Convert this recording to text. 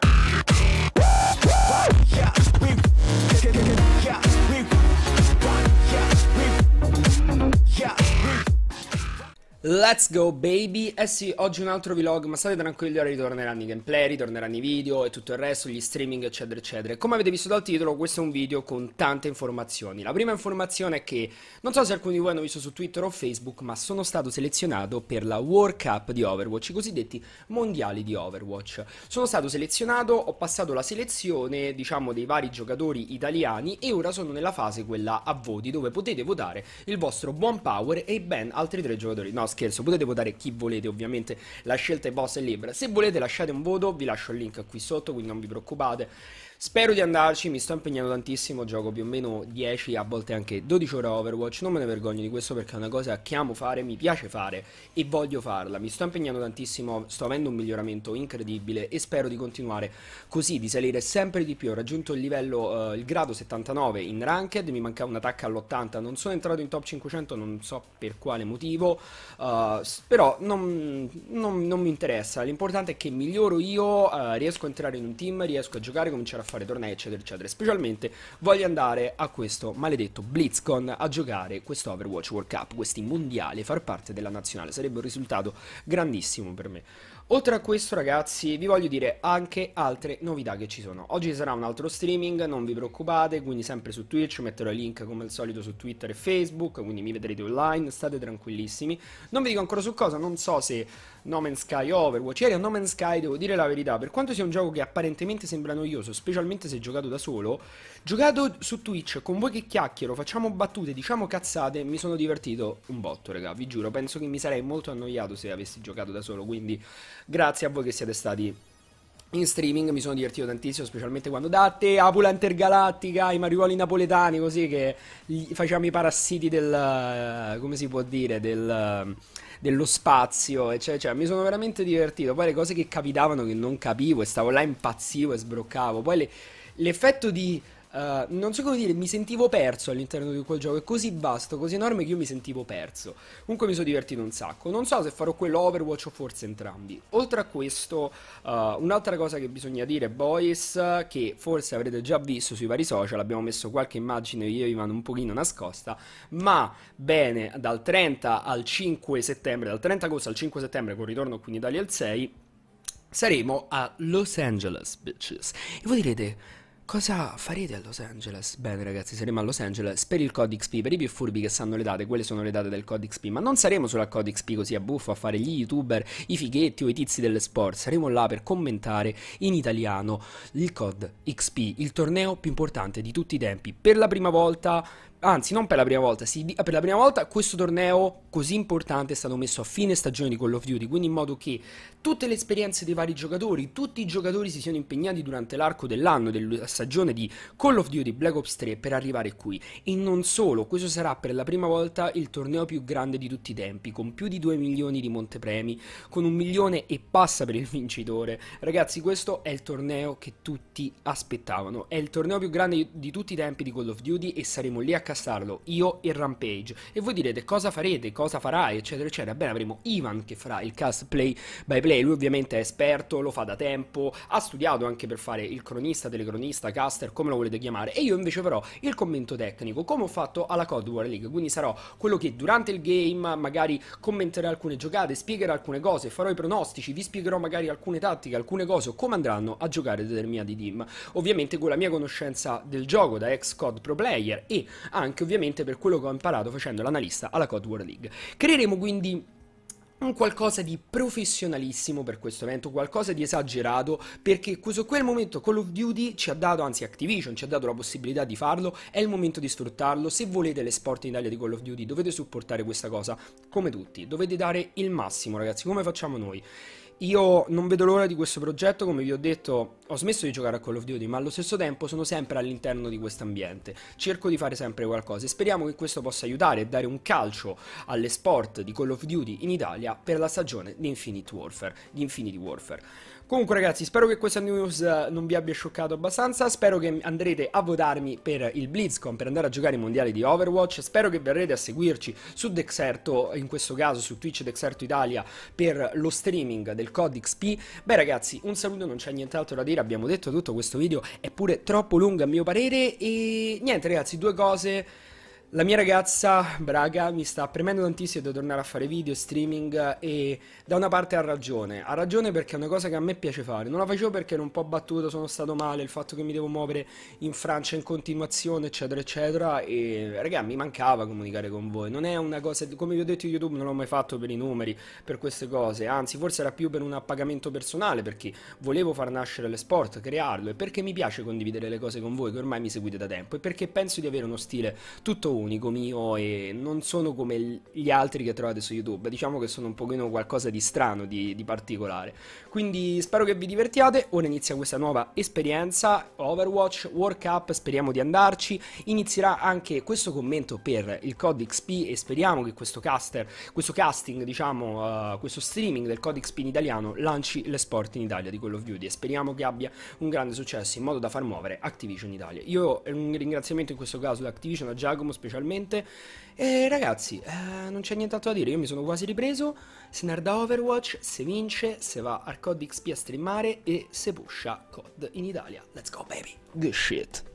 time. Let's go baby! Eh sì, oggi un altro vlog, ma state tranquilli, ora ritorneranno i gameplay, ritorneranno i video e tutto il resto, gli streaming eccetera eccetera. Come avete visto dal titolo, questo è un video con tante informazioni. La prima informazione è che, non so se alcuni di voi hanno visto su Twitter o Facebook, ma sono stato selezionato per la World Cup di Overwatch, i cosiddetti mondiali di Overwatch. Sono stato selezionato, ho passato la selezione, diciamo, dei vari giocatori italiani e ora sono nella fase quella a voti, dove potete votare il vostro buon power e ben altri tre giocatori. No, scherzo, potete votare chi volete ovviamente, la scelta è vostra e libera. Se volete lasciate un voto, vi lascio il link qui sotto, quindi non vi preoccupate. Spero di andarci, mi sto impegnando tantissimo, gioco più o meno 10, a volte anche 12 ore Overwatch, non me ne vergogno di questo perché è una cosa che amo fare, mi piace fare e voglio farla, mi sto impegnando tantissimo, sto avendo un miglioramento incredibile e spero di continuare così, di salire sempre di più, ho raggiunto il livello, uh, il grado 79 in Ranked, mi mancava un attacco all'80, non sono entrato in top 500, non so per quale motivo, uh, Uh, però non, non, non, mi interessa, l'importante è che miglioro io, uh, riesco a entrare in un team, riesco a giocare, cominciare a fare tornei eccetera eccetera. Specialmente voglio andare a questo maledetto BlitzCon a giocare questo Overwatch World Cup, questi mondiali, far parte della nazionale, sarebbe un risultato grandissimo per me. Oltre a questo ragazzi vi voglio dire anche altre novità che ci sono Oggi sarà un altro streaming, non vi preoccupate, quindi sempre su Twitch Metterò i link come al solito su Twitter e Facebook, quindi mi vedrete online, state tranquillissimi Non vi dico ancora su cosa, non so se No Man's Sky o Overwatch Ieri a No Man's Sky devo dire la verità, per quanto sia un gioco che apparentemente sembra noioso Specialmente se giocato da solo Giocato su Twitch con voi che chiacchiero, facciamo battute, diciamo cazzate Mi sono divertito un botto raga, vi giuro, penso che mi sarei molto annoiato se avessi giocato da solo Quindi Grazie a voi che siete stati in streaming mi sono divertito tantissimo, specialmente quando date Apula Intergalattica, i mariuoli napoletani, così che facciamo i parassiti del... Eh, come si può dire, del, eh, dello spazio, eccetera, eccetera. Mi sono veramente divertito, poi le cose che capitavano che non capivo e stavo là impazzivo e sbroccavo, poi le, l'effetto di eh, non so come dire, mi sentivo perso all'interno di quel gioco. È così vasto, così enorme che io mi sentivo perso. Comunque mi sono divertito un sacco. Non so se farò quello Overwatch o forse entrambi. Oltre a questo, uh, un'altra cosa che bisogna dire, boys, che forse avrete già visto sui vari social, abbiamo messo qualche immagine io e Ivan un pochino nascosta, ma bene, dal 30 al 5 settembre, dal 30 agosto al 5 settembre, con ritorno qui in Italia il 6, saremo a Los Angeles, bitches. E voi direte... Cosa farete a Los Angeles? Bene ragazzi, saremo a Los Angeles per il Code XP, per i più furbi che sanno le date, quelle sono le date del Code XP, ma non saremo sulla Code XP così a buffo a fare gli youtuber, i fighetti o i tizi delle sport, saremo là per commentare in italiano il Code XP, il torneo più importante di tutti i tempi, per la prima volta anzi non per la prima volta, sì, per la prima volta questo torneo così importante è stato messo a fine stagione di Call of Duty, quindi in modo che tutte le esperienze dei vari giocatori, tutti i giocatori si siano impegnati durante l'arco dell'anno della stagione di Call of Duty Black Ops 3 per arrivare qui. E non solo, questo sarà per la prima volta il torneo più grande di tutti i tempi, con più di 2 milioni di montepremi, con un milione e passa per il vincitore. Ragazzi, questo è il torneo che tutti aspettavano, è il torneo più grande di tutti i tempi di Call of Duty e saremo lì a casa castarlo, io e Rampage. E voi direte cosa farete, cosa farà, eccetera, eccetera. Bene, avremo Ivan che farà il cast play by play. Lui ovviamente è esperto, lo fa da tempo, ha studiato anche per fare il cronista, telecronista, caster, come lo volete chiamare. E io invece farò il commento tecnico, come ho fatto alla Cod War League. Quindi sarò quello che durante il game magari commenterà alcune giocate, spiegherà alcune cose, farò i pronostici, vi spiegherò magari alcune tattiche, alcune cose o come andranno a giocare determinati team. Ovviamente con la mia conoscenza del gioco da ex COD Pro Player e anche anche ovviamente per quello che ho imparato facendo l'analista alla Cod World League. Creeremo quindi un qualcosa di professionalissimo per questo evento, qualcosa di esagerato, perché su quel momento Call of Duty ci ha dato, anzi Activision ci ha dato la possibilità di farlo, è il momento di sfruttarlo, se volete l'esport in Italia di Call of Duty dovete supportare questa cosa, come tutti, dovete dare il massimo ragazzi, come facciamo noi. Io non vedo l'ora di questo progetto, come vi ho detto, ho smesso di giocare a Call of Duty, ma allo stesso tempo sono sempre all'interno di questo ambiente. Cerco di fare sempre qualcosa e speriamo che questo possa aiutare e dare un calcio alle sport di Call of Duty in Italia per la stagione di Infinite Warfare, di Infinity Warfare. Comunque ragazzi, spero che questa news eh, non vi abbia scioccato abbastanza, spero che andrete a votarmi per il BlizzCon, per andare a giocare i mondiali di Overwatch, spero che verrete a seguirci su Dexerto, in questo caso su Twitch Dexerto Italia, per lo streaming del COD XP. Beh ragazzi, un saluto, non c'è nient'altro da dire, abbiamo detto tutto, questo video è pure troppo lungo a mio parere e niente ragazzi, due cose... La mia ragazza, Braga, mi sta premendo tantissimo di tornare a fare video, streaming e da una parte ha ragione. Ha ragione perché è una cosa che a me piace fare. Non la facevo perché ero un po' battuto, sono stato male, il fatto che mi devo muovere in Francia in continuazione, eccetera, eccetera. E raga, mi mancava comunicare con voi. Non è una cosa, come vi ho detto YouTube, non l'ho mai fatto per i numeri, per queste cose. Anzi, forse era più per un appagamento personale perché volevo far nascere l'esport, crearlo e perché mi piace condividere le cose con voi che ormai mi seguite da tempo e perché penso di avere uno stile tutto uno unico mio e non sono come gli altri che trovate su YouTube, diciamo che sono un pochino qualcosa di strano, di, di particolare. Quindi spero che vi divertiate, ora inizia questa nuova esperienza, Overwatch, World Cup, speriamo di andarci, inizierà anche questo commento per il Code XP e speriamo che questo caster, questo casting, diciamo, uh, questo streaming del Code XP in italiano lanci le sport in Italia di Call of Duty e speriamo che abbia un grande successo in modo da far muovere Activision Italia. Io un ringraziamento in questo caso ad Activision, a Giacomo, specialmente specialmente. E ragazzi, eh, non c'è nient'altro da dire, io mi sono quasi ripreso. Se nerda Overwatch, se vince, se va al COD XP a streamare e se pusha COD in Italia. Let's go baby, good shit.